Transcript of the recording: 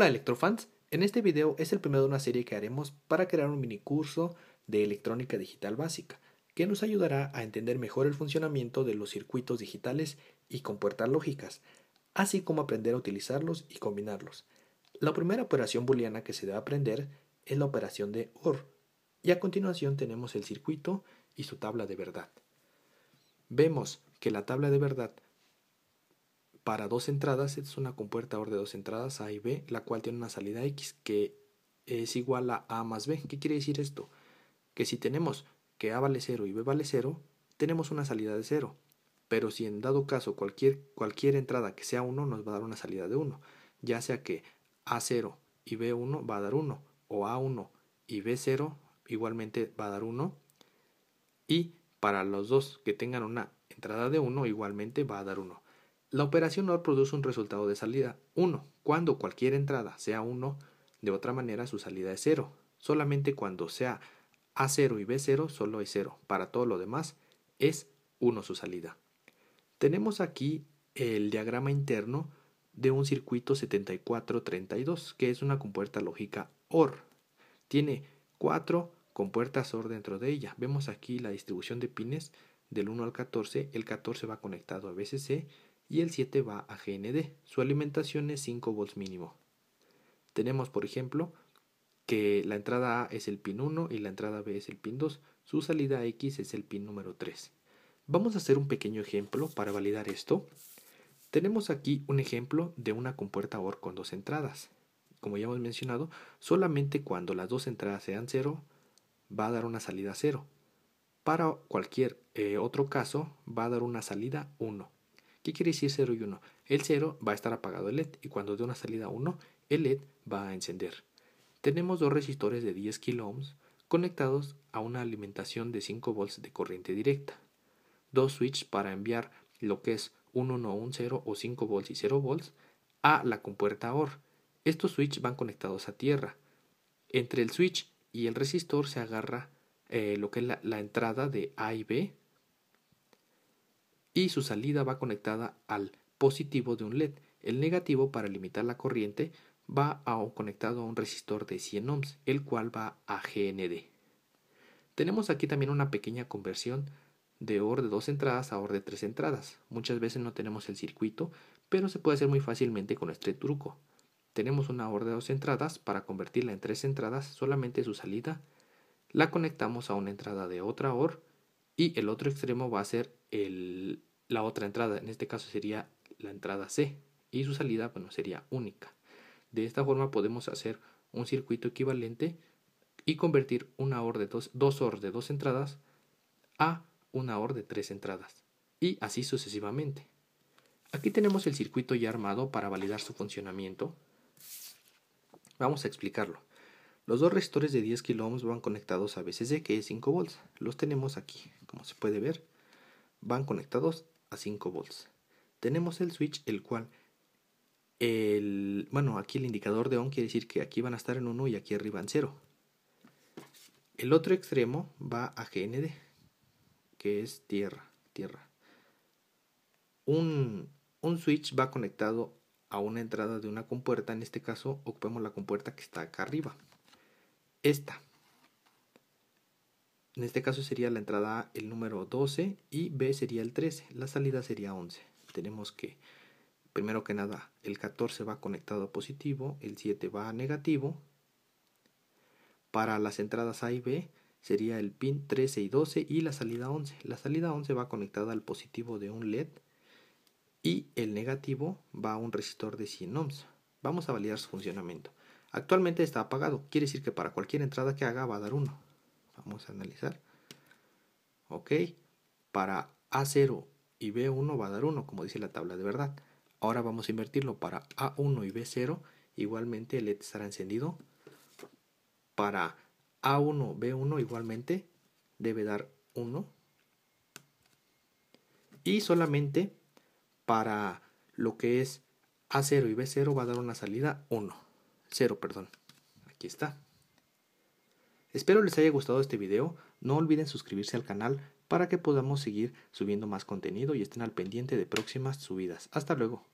Hola Electrofans, en este video es el primero de una serie que haremos para crear un mini curso de electrónica digital básica, que nos ayudará a entender mejor el funcionamiento de los circuitos digitales y puertas lógicas, así como aprender a utilizarlos y combinarlos. La primera operación booleana que se debe aprender es la operación de OR, y a continuación tenemos el circuito y su tabla de verdad. Vemos que la tabla de verdad para dos entradas, es una compuerta de dos entradas, A y B, la cual tiene una salida X que es igual a A más B. ¿Qué quiere decir esto? Que si tenemos que A vale 0 y B vale 0, tenemos una salida de 0. Pero si en dado caso cualquier, cualquier entrada que sea 1 nos va a dar una salida de 1, ya sea que A0 y B1 va a dar 1, o A1 y B0 igualmente va a dar 1, y para los dos que tengan una entrada de 1 igualmente va a dar 1. La operación OR produce un resultado de salida 1. Cuando cualquier entrada sea 1, de otra manera su salida es 0. Solamente cuando sea A0 y B0 solo hay 0. Para todo lo demás es 1 su salida. Tenemos aquí el diagrama interno de un circuito 7432, que es una compuerta lógica OR. Tiene 4 compuertas OR dentro de ella. Vemos aquí la distribución de pines del 1 al 14. El 14 va conectado a BCC y el 7 va a GND. Su alimentación es 5 volts mínimo. Tenemos, por ejemplo, que la entrada A es el pin 1 y la entrada B es el pin 2. Su salida X es el pin número 3. Vamos a hacer un pequeño ejemplo para validar esto. Tenemos aquí un ejemplo de una compuerta OR con dos entradas. Como ya hemos mencionado, solamente cuando las dos entradas sean 0 va a dar una salida 0. Para cualquier eh, otro caso va a dar una salida 1. ¿Qué quiere decir 0 y 1? El 0 va a estar apagado el LED y cuando dé una salida 1, el LED va a encender. Tenemos dos resistores de 10 kilo conectados a una alimentación de 5 volts de corriente directa. Dos switches para enviar lo que es 1, 1, 1, 0 o 5 volts y 0 volts a la compuerta OR. Estos switches van conectados a tierra. Entre el switch y el resistor se agarra eh, lo que es la entrada de A y B y su salida va conectada al positivo de un LED. El negativo, para limitar la corriente, va conectado a un resistor de 100 ohms, el cual va a GND. Tenemos aquí también una pequeña conversión de OR de dos entradas a OR de tres entradas. Muchas veces no tenemos el circuito, pero se puede hacer muy fácilmente con este truco. Tenemos una OR de dos entradas, para convertirla en tres entradas solamente su salida, la conectamos a una entrada de otra OR y el otro extremo va a ser la otra entrada, en este caso sería la entrada C y su salida bueno, sería única. De esta forma podemos hacer un circuito equivalente y convertir una de dos, dos OR de dos entradas a una OR de tres entradas y así sucesivamente. Aquí tenemos el circuito ya armado para validar su funcionamiento. Vamos a explicarlo. Los dos resistores de 10 kΩ van conectados a VCC, que es 5 volts. Los tenemos aquí, como se puede ver, van conectados a 5 volts. Tenemos el switch, el cual, el, bueno, aquí el indicador de ohm quiere decir que aquí van a estar en 1 y aquí arriba en 0. El otro extremo va a GND, que es tierra, tierra. Un, un switch va conectado a una entrada de una compuerta, en este caso ocupemos la compuerta que está acá arriba esta. En este caso sería la entrada el número 12 y B sería el 13, la salida sería 11. Tenemos que, primero que nada, el 14 va conectado a positivo, el 7 va a negativo. Para las entradas A y B sería el pin 13 y 12 y la salida 11. La salida 11 va conectada al positivo de un LED y el negativo va a un resistor de 100 ohms. Vamos a validar su funcionamiento. Actualmente está apagado, quiere decir que para cualquier entrada que haga va a dar 1. Vamos a analizar. Ok, para A0 y B1 va a dar 1, como dice la tabla de verdad. Ahora vamos a invertirlo para A1 y B0, igualmente el LED estará encendido. Para A1, B1 igualmente debe dar 1. Y solamente para lo que es A0 y B0 va a dar una salida 1 cero perdón. Aquí está. Espero les haya gustado este video, no olviden suscribirse al canal para que podamos seguir subiendo más contenido y estén al pendiente de próximas subidas. Hasta luego.